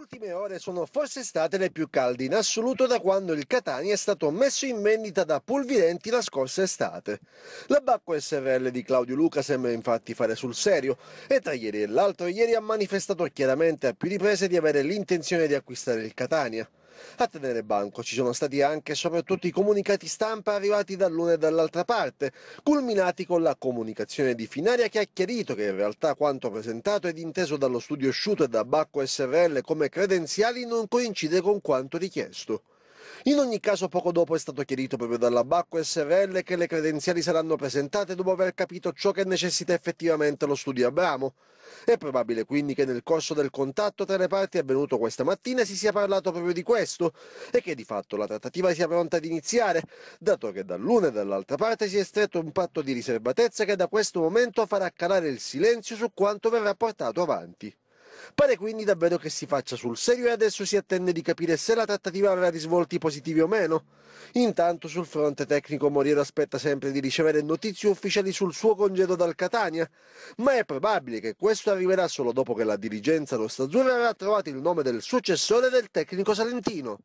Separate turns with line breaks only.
ultime ore sono forse state le più calde in assoluto da quando il Catania è stato messo in vendita da Pulvidenti la scorsa estate. L'abbacco SRL di Claudio Luca sembra infatti fare sul serio e tra ieri e l'altro ieri ha manifestato chiaramente a più riprese di avere l'intenzione di acquistare il Catania. A tenere banco ci sono stati anche e soprattutto i comunicati stampa arrivati dall'una e dall'altra parte, culminati con la comunicazione di Finaria che ha chiarito che in realtà quanto presentato ed inteso dallo studio Sciuto e da Bacco SRL come credenziali non coincide con quanto richiesto. In ogni caso poco dopo è stato chiarito proprio dalla Bacco SRL che le credenziali saranno presentate dopo aver capito ciò che necessita effettivamente lo studio Abramo. È probabile quindi che nel corso del contatto tra le parti avvenuto questa mattina si sia parlato proprio di questo e che di fatto la trattativa sia pronta ad iniziare, dato che dall'una e dall'altra parte si è stretto un patto di riservatezza che da questo momento farà calare il silenzio su quanto verrà portato avanti. Pare quindi davvero che si faccia sul serio e adesso si attende di capire se la trattativa avrà risvolti positivi o meno. Intanto sul fronte tecnico Moriero aspetta sempre di ricevere notizie ufficiali sul suo congedo dal Catania, ma è probabile che questo arriverà solo dopo che la dirigenza rossa rostazzurra avrà trovato il nome del successore del tecnico salentino.